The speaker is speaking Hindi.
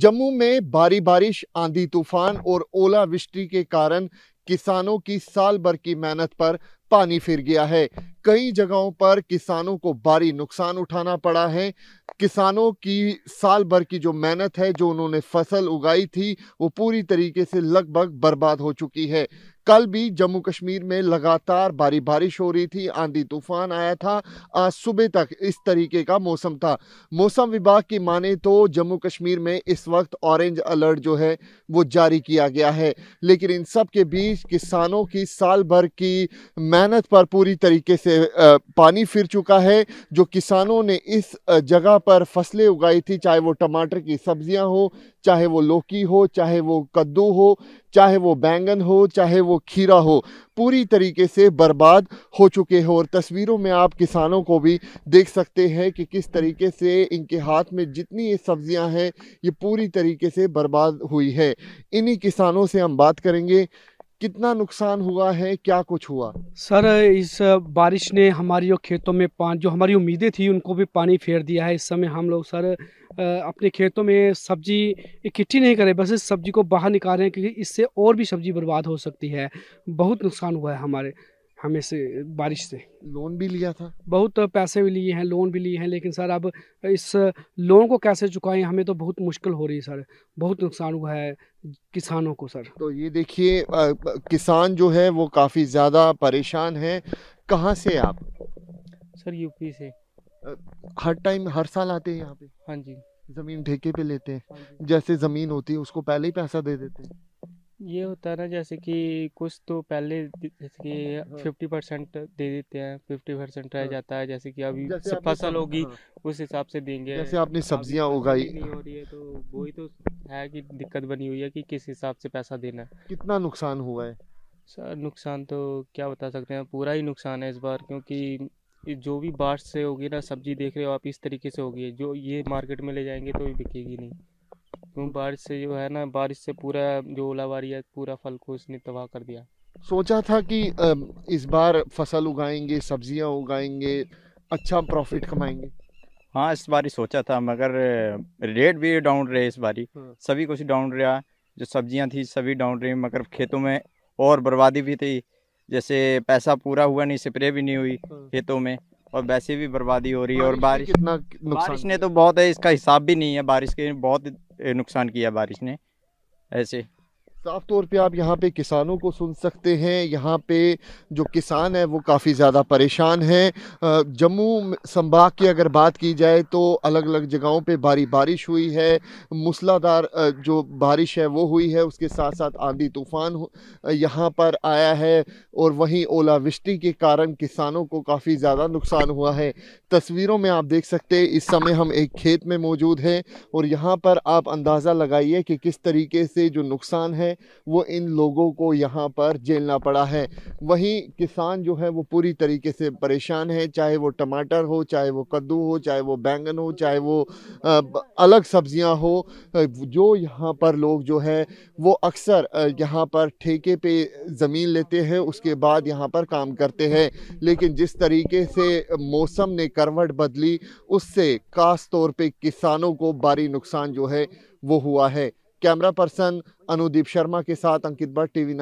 जम्मू में भारी बारिश आंधी तूफान और ओलावृष्टि के कारण किसानों की साल भर की मेहनत पर पानी फिर गया है कई जगहों पर किसानों को भारी नुकसान उठाना पड़ा है किसानों की साल भर की जो मेहनत है जो उन्होंने फसल उगाई थी वो पूरी तरीके से लगभग बर्बाद हो चुकी है कल भी जम्मू कश्मीर में लगातार भारी बारिश हो रही थी आंधी तूफान आया था आज सुबह तक इस तरीके का मौसम था मौसम विभाग की माने तो जम्मू कश्मीर में इस वक्त ऑरेंज अलर्ट जो है वो जारी किया गया है लेकिन इन सब के बीच किसानों की साल भर की मेहनत पर पूरी तरीके से पानी फिर चुका है जो किसानों ने इस जगह पर फसलें उगाई थी चाहे वो टमाटर की सब्जियां हो चाहे वो लौकी हो चाहे वो कद्दू हो चाहे वो बैंगन हो चाहे वो खीरा हो पूरी तरीके से बर्बाद हो चुके हो और तस्वीरों में आप किसानों को भी देख सकते हैं कि किस तरीके से इनके हाथ में जितनी ये सब्जियां हैं ये पूरी तरीके से बर्बाद हुई है इन्हीं किसानों से हम बात करेंगे कितना नुकसान हुआ है क्या कुछ हुआ सर इस बारिश ने हमारी खेतों में पान जो हमारी उम्मीदें थी उनको भी पानी फेर दिया है इस समय हम लोग सर अपने खेतों में सब्जी इकट्ठी नहीं करें बस इस सब्जी को बाहर निकाल रहे हैं क्योंकि इससे और भी सब्जी बर्बाद हो सकती है बहुत नुकसान हुआ है हमारे हमें से बारिश से लोन भी लिया था बहुत पैसे भी लिए हैं लोन भी लिए हैं लेकिन सर अब इस लोन को कैसे चुकाएं हमें तो बहुत मुश्किल हो रही है सर बहुत नुकसान हुआ है किसानों को सर तो ये देखिए किसान जो है वो काफ़ी ज़्यादा परेशान है कहाँ से आप सर यूपी से हर टाइम हर साल आते हैं यहाँ पे हाँ जी जमीन ठेके पे लेते हैं हाँ जैसे जमीन होती है उसको पहले ही पैसा दे देते हैं ये होता है ना जैसे कि कुछ तो पहले जैसे कि हाँ। फिफ्टी परसेंट दे देते हैं फिफ्टी परसेंट रह हाँ। जाता है जैसे कि अभी फसल होगी हाँ। उस हिसाब से देंगे जैसे आपने सब्जियां उगाई नहीं हो रही है तो वही तो है कि दिक्कत बनी हुई है कि किस हिसाब से पैसा देना कितना नुकसान हुआ है सर नुकसान तो क्या बता सकते हैं पूरा ही नुकसान है इस बार क्योंकि जो भी बाढ़ से होगी ना सब्जी देख रहे हो आप इस तरीके से होगी जो ये मार्केट में ले जाएंगे तो भी बिकेगी नहीं क्यों तो बारिश से जो है ना बारिश से पूरा जो ओलावारी है पूरा फल को उसने तबाह कर दिया सोचा था कि इस बार फसल उगाएंगे सब्जियां उगाएंगे अच्छा प्रॉफिट कमाएंगे हाँ इस बार ही सोचा था मगर रेट भी डाउन रहे इस बारी हाँ। सभी कुछ डाउन रहा जो सब्जियां थी सभी डाउन रही मगर खेतों में और बर्बादी भी थी जैसे पैसा पूरा हुआ नहीं स्प्रे भी नहीं हुई खेतों में और वैसे भी बर्बादी हो रही है और बारिश कितना बारिश ने तो बहुत है इसका हिसाब भी नहीं है बारिश के बहुत नुकसान किया बारिश ने ऐसे साफ तौर पे आप यहाँ पे किसानों को सुन सकते हैं यहाँ पे जो किसान है वो काफ़ी ज़्यादा परेशान हैं जम्मू संभाग की अगर बात की जाए तो अलग अलग जगहों पे भारी बारिश हुई है मूसलाधार जो बारिश है वो हुई है उसके साथ साथ आंधी तूफान यहाँ पर आया है और वहीं ओलावृष्टि के कारण किसानों को काफ़ी ज़्यादा नुकसान हुआ है तस्वीरों में आप देख सकते हैं इस समय हम एक खेत में मौजूद हैं और यहाँ पर आप अंदाज़ा लगाइए कि किस तरीके से जो नुकसान है वो इन लोगों को यहाँ पर झेलना पड़ा है वहीं किसान जो है वो पूरी तरीके से परेशान है चाहे वो टमाटर हो चाहे वो कद्दू हो चाहे वो बैंगन हो चाहे वो अलग सब्जियां हो जो यहाँ पर लोग जो है वो अक्सर यहाँ पर ठेके पे ज़मीन लेते हैं उसके बाद यहाँ पर काम करते हैं लेकिन जिस तरीके से मौसम ने करवट बदली उससे ख़ास तौर पे किसानों को भारी नुकसान जो है वो हुआ है कैमरा पर्सन अनुदीप शर्मा के साथ अंकित भट्ट टीवी नाइन